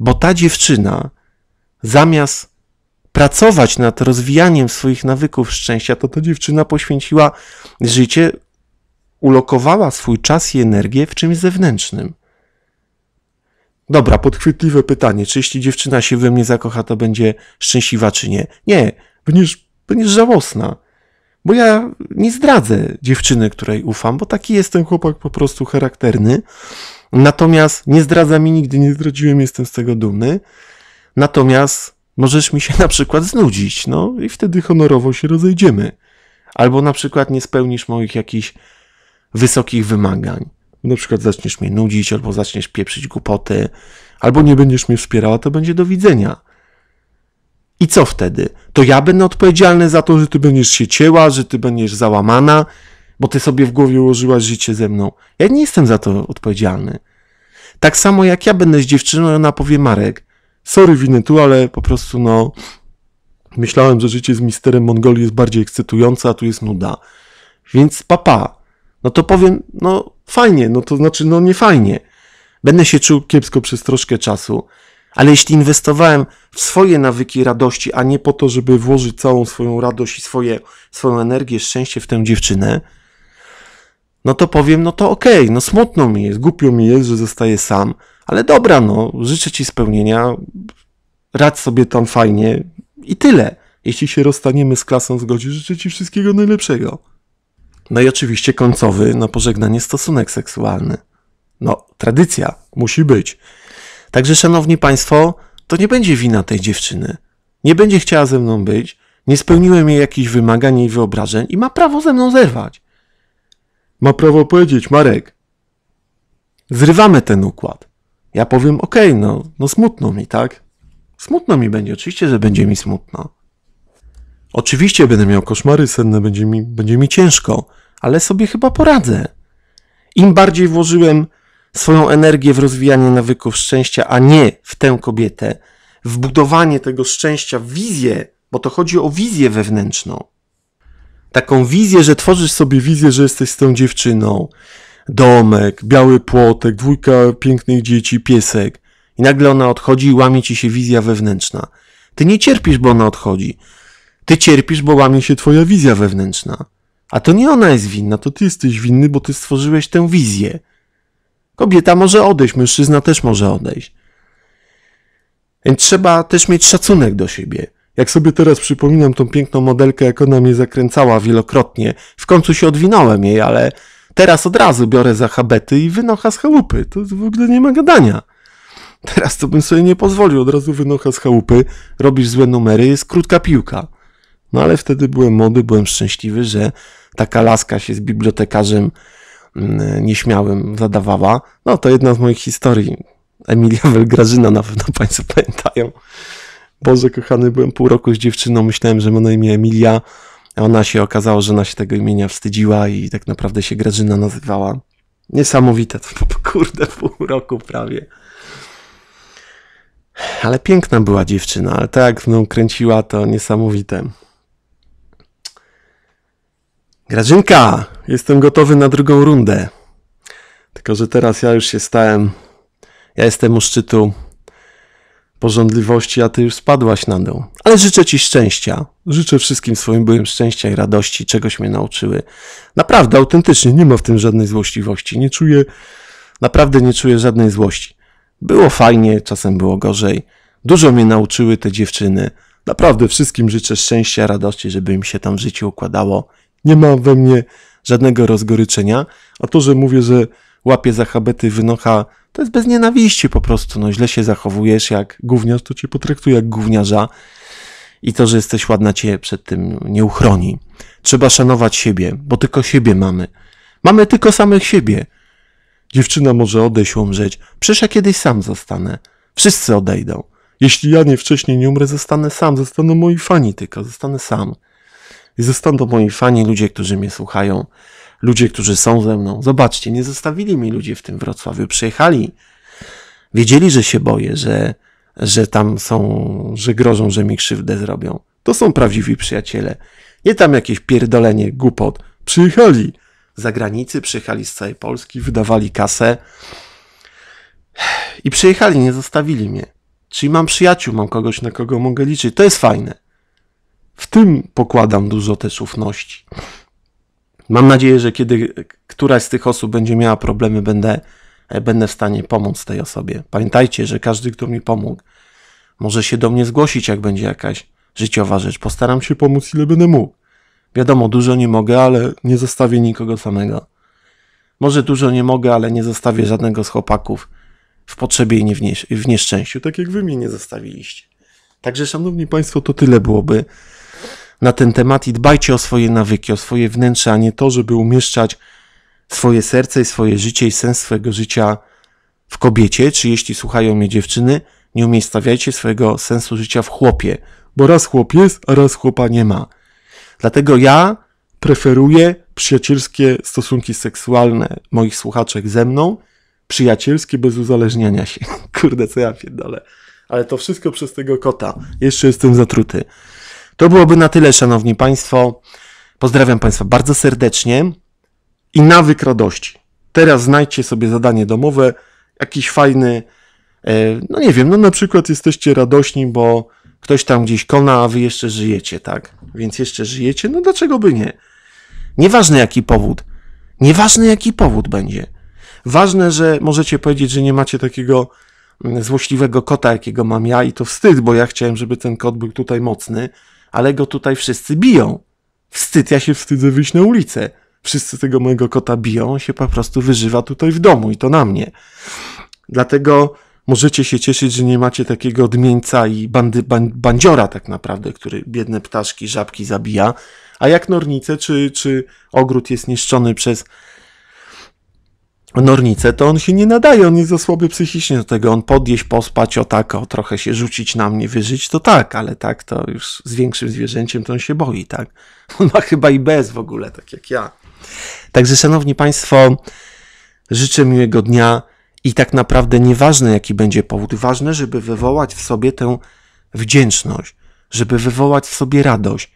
Bo ta dziewczyna, zamiast pracować nad rozwijaniem swoich nawyków szczęścia, to ta dziewczyna poświęciła życie, ulokowała swój czas i energię w czymś zewnętrznym. Dobra, podchwytliwe pytanie, czy jeśli dziewczyna się we mnie zakocha, to będzie szczęśliwa czy nie? Nie, będziesz, będziesz żałosna. Bo ja nie zdradzę dziewczyny, której ufam, bo taki jestem chłopak po prostu charakterny. Natomiast nie zdradza mi nigdy, nie zdradziłem, jestem z tego dumny. Natomiast Możesz mi się na przykład znudzić, no i wtedy honorowo się rozejdziemy. Albo na przykład nie spełnisz moich jakichś wysokich wymagań. Na przykład zaczniesz mnie nudzić, albo zaczniesz pieprzyć głupoty, albo nie będziesz mnie wspierała, to będzie do widzenia. I co wtedy? To ja będę odpowiedzialny za to, że ty będziesz się cięła, że ty będziesz załamana, bo ty sobie w głowie ułożyłaś życie ze mną. Ja nie jestem za to odpowiedzialny. Tak samo jak ja będę z dziewczyną ona powie Marek, sorry winy tu, ale po prostu no myślałem, że życie z misterem Mongolii jest bardziej ekscytujące, a tu jest nuda. Więc papa. Pa. No to powiem, no fajnie, no to znaczy no nie fajnie. Będę się czuł kiepsko przez troszkę czasu, ale jeśli inwestowałem w swoje nawyki radości, a nie po to, żeby włożyć całą swoją radość i swoje, swoją energię, szczęście w tę dziewczynę, no to powiem, no to okej, okay, no smutno mi jest, głupio mi jest, że zostaję sam, ale dobra, no, życzę ci spełnienia, radź sobie tam fajnie i tyle. Jeśli się rozstaniemy z klasą w zgodzie, życzę ci wszystkiego najlepszego. No i oczywiście końcowy na pożegnanie stosunek seksualny. No, tradycja musi być. Także, szanowni państwo, to nie będzie wina tej dziewczyny. Nie będzie chciała ze mną być, nie spełniłem jej jakichś wymagań i wyobrażeń i ma prawo ze mną zerwać. Ma prawo powiedzieć, Marek. Zrywamy ten układ ja powiem, okej, okay, no, no smutno mi, tak? Smutno mi będzie, oczywiście, że będzie mi smutno. Oczywiście będę miał koszmary senne, będzie mi, będzie mi ciężko, ale sobie chyba poradzę. Im bardziej włożyłem swoją energię w rozwijanie nawyków szczęścia, a nie w tę kobietę, w budowanie tego szczęścia, w wizję, bo to chodzi o wizję wewnętrzną. Taką wizję, że tworzysz sobie wizję, że jesteś z tą dziewczyną, domek, biały płotek, dwójka pięknych dzieci, piesek. I nagle ona odchodzi i łamie ci się wizja wewnętrzna. Ty nie cierpisz, bo ona odchodzi. Ty cierpisz, bo łamie się twoja wizja wewnętrzna. A to nie ona jest winna, to ty jesteś winny, bo ty stworzyłeś tę wizję. Kobieta może odejść, mężczyzna też może odejść. Więc trzeba też mieć szacunek do siebie. Jak sobie teraz przypominam tą piękną modelkę, jak ona mnie zakręcała wielokrotnie, w końcu się odwinąłem jej, ale Teraz od razu biorę za habety i wynocha z chałupy. To w ogóle nie ma gadania. Teraz to bym sobie nie pozwolił, od razu wynocha z chałupy, robisz złe numery, jest krótka piłka. No ale wtedy byłem młody, byłem szczęśliwy, że taka laska się z bibliotekarzem mm, nieśmiałym zadawała. No to jedna z moich historii. Emilia Welgrażyna na pewno Państwo pamiętają. Boże kochany, byłem pół roku z dziewczyną, myślałem, że ma na imię Emilia. Ona się okazało, że ona się tego imienia wstydziła i tak naprawdę się Grażyna nazywała. Niesamowite, to kurde, pół roku prawie. Ale piękna była dziewczyna, ale tak mną no, ną kręciła to niesamowite. Grażynka, jestem gotowy na drugą rundę. Tylko, że teraz ja już się stałem. Ja jestem u szczytu pożądliwości, a ty już spadłaś na dół. Ale życzę ci szczęścia. Życzę wszystkim swoim byłym szczęścia i radości, czegoś mnie nauczyły. Naprawdę, autentycznie, nie ma w tym żadnej złośliwości. Nie czuję, naprawdę nie czuję żadnej złości. Było fajnie, czasem było gorzej. Dużo mnie nauczyły te dziewczyny. Naprawdę wszystkim życzę szczęścia, radości, żeby im się tam w życiu układało. Nie ma we mnie żadnego rozgoryczenia, a to, że mówię, że łapie za habety, wynocha. To jest bez nienawiści po prostu. No źle się zachowujesz jak gówniarz, to cię potraktuje jak gówniarza. I to, że jesteś ładna, cię przed tym nie uchroni. Trzeba szanować siebie, bo tylko siebie mamy. Mamy tylko samych siebie. Dziewczyna może odejść, umrzeć. Przecież ja kiedyś sam zostanę. Wszyscy odejdą. Jeśli ja nie wcześniej nie umrę, zostanę sam. Zostaną moi fani tylko, zostanę sam. I zostaną moi fani, ludzie, którzy mnie słuchają ludzie, którzy są ze mną. Zobaczcie, nie zostawili mi ludzie w tym Wrocławiu. Przyjechali, wiedzieli, że się boję, że, że tam są, że grożą, że mi krzywdę zrobią. To są prawdziwi przyjaciele. Nie tam jakieś pierdolenie, głupot. Przyjechali z zagranicy, przyjechali z całej Polski, wydawali kasę i przyjechali, nie zostawili mnie. Czyli mam przyjaciół, mam kogoś, na kogo mogę liczyć. To jest fajne. W tym pokładam dużo też ufności. Mam nadzieję, że kiedy któraś z tych osób będzie miała problemy, będę, e, będę w stanie pomóc tej osobie. Pamiętajcie, że każdy, kto mi pomógł, może się do mnie zgłosić, jak będzie jakaś życiowa rzecz. Postaram się pomóc, ile będę mógł. Wiadomo, dużo nie mogę, ale nie zostawię nikogo samego. Może dużo nie mogę, ale nie zostawię żadnego z chłopaków w potrzebie i nie w, w nieszczęściu, tak jak wy mnie nie zostawiliście. Także, szanowni państwo, to tyle byłoby na ten temat i dbajcie o swoje nawyki, o swoje wnętrze, a nie to, żeby umieszczać swoje serce i swoje życie i sens swojego życia w kobiecie, czy jeśli słuchają mnie dziewczyny, nie umiejscawiajcie swojego sensu życia w chłopie, bo raz chłop jest, a raz chłopa nie ma. Dlatego ja preferuję przyjacielskie stosunki seksualne moich słuchaczek ze mną, przyjacielskie bez uzależniania się. Kurde, co ja pierdolę. Ale to wszystko przez tego kota. Jeszcze jestem zatruty. To byłoby na tyle, szanowni państwo. Pozdrawiam państwa bardzo serdecznie i nawyk radości. Teraz znajdźcie sobie zadanie domowe, jakiś fajny, e, no nie wiem, no na przykład jesteście radośni, bo ktoś tam gdzieś kona, a wy jeszcze żyjecie, tak? Więc jeszcze żyjecie, no dlaczego by nie? Nieważne jaki powód. Nieważne jaki powód będzie. Ważne, że możecie powiedzieć, że nie macie takiego mm, złośliwego kota, jakiego mam ja i to wstyd, bo ja chciałem, żeby ten kot był tutaj mocny, ale go tutaj wszyscy biją. Wstyd, ja się wstydzę wyjść na ulicę. Wszyscy tego mojego kota biją, on się po prostu wyżywa tutaj w domu i to na mnie. Dlatego możecie się cieszyć, że nie macie takiego odmieńca i bandy, ban, bandziora tak naprawdę, który biedne ptaszki, żabki zabija. A jak nornice, czy, czy ogród jest niszczony przez Nornice, to on się nie nadaje, on jest za słaby psychicznie do tego, on podjeść, pospać, o tak, o trochę się rzucić na mnie, wyżyć, to tak, ale tak, to już z większym zwierzęciem to on się boi, tak. On ma chyba i bez w ogóle, tak jak ja. Także, szanowni państwo, życzę miłego dnia i tak naprawdę nieważne, jaki będzie powód, ważne, żeby wywołać w sobie tę wdzięczność, żeby wywołać w sobie radość.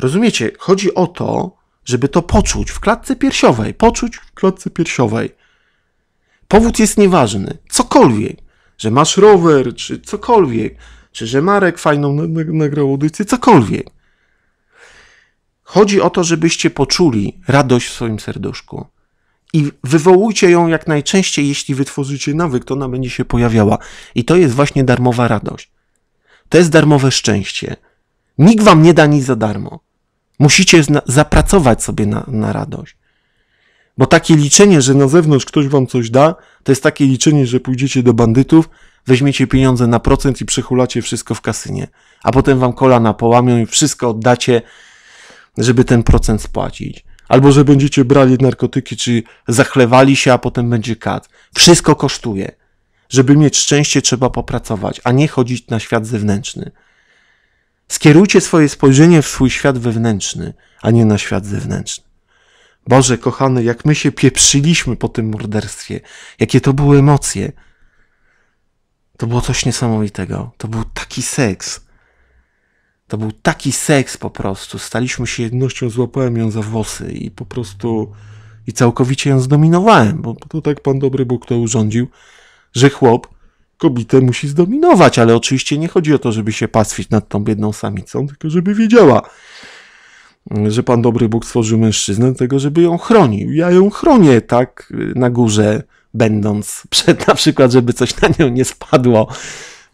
Rozumiecie, chodzi o to, żeby to poczuć w klatce piersiowej, poczuć w klatce piersiowej Powód jest nieważny. Cokolwiek. Że masz rower, czy cokolwiek. Czy że Marek fajną nagrał audycję, cokolwiek. Chodzi o to, żebyście poczuli radość w swoim serduszku. I wywołujcie ją jak najczęściej, jeśli wytworzycie nawyk, to ona będzie się pojawiała. I to jest właśnie darmowa radość. To jest darmowe szczęście. Nikt wam nie da nic za darmo. Musicie zapracować sobie na, na radość. Bo takie liczenie, że na zewnątrz ktoś wam coś da, to jest takie liczenie, że pójdziecie do bandytów, weźmiecie pieniądze na procent i przechulacie wszystko w kasynie. A potem wam kolana połamią i wszystko oddacie, żeby ten procent spłacić. Albo że będziecie brali narkotyki, czy zachlewali się, a potem będzie kat. Wszystko kosztuje. Żeby mieć szczęście, trzeba popracować, a nie chodzić na świat zewnętrzny. Skierujcie swoje spojrzenie w swój świat wewnętrzny, a nie na świat zewnętrzny. Boże kochany, jak my się pieprzyliśmy po tym morderstwie, jakie to były emocje. To było coś niesamowitego. To był taki seks. To był taki seks po prostu. Staliśmy się jednością, złapałem ją za włosy i po prostu i całkowicie ją zdominowałem, bo to tak Pan Dobry Bóg to urządził, że chłop kobietę musi zdominować, ale oczywiście nie chodzi o to, żeby się pastwić nad tą biedną samicą, tylko żeby wiedziała, że Pan Dobry Bóg stworzył mężczyznę do tego, żeby ją chronił. Ja ją chronię, tak, na górze będąc, przed na przykład, żeby coś na nią nie spadło.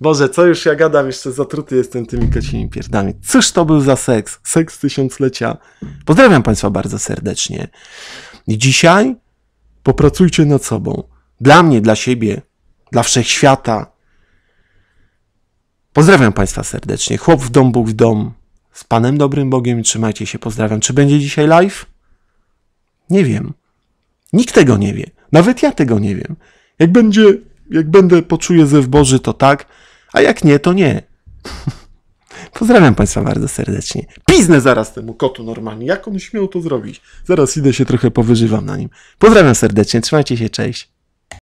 Boże, co już ja gadam, jeszcze zatruty jestem tymi kocimi pierdami. Cóż to był za seks? Seks tysiąclecia. Pozdrawiam Państwa bardzo serdecznie. I dzisiaj popracujcie nad sobą. Dla mnie, dla siebie, dla wszechświata. Pozdrawiam Państwa serdecznie. Chłop w dom, Bóg w dom. Z Panem Dobrym Bogiem trzymajcie się, pozdrawiam. Czy będzie dzisiaj live? Nie wiem. Nikt tego nie wie. Nawet ja tego nie wiem. Jak będzie, jak będę poczuję w Boży, to tak, a jak nie, to nie. Pozdrawiam Państwa bardzo serdecznie. Piznę zaraz temu kotu normalnie. Jak on śmiał to zrobić? Zaraz idę się trochę powyżywam na nim. Pozdrawiam serdecznie, trzymajcie się, cześć.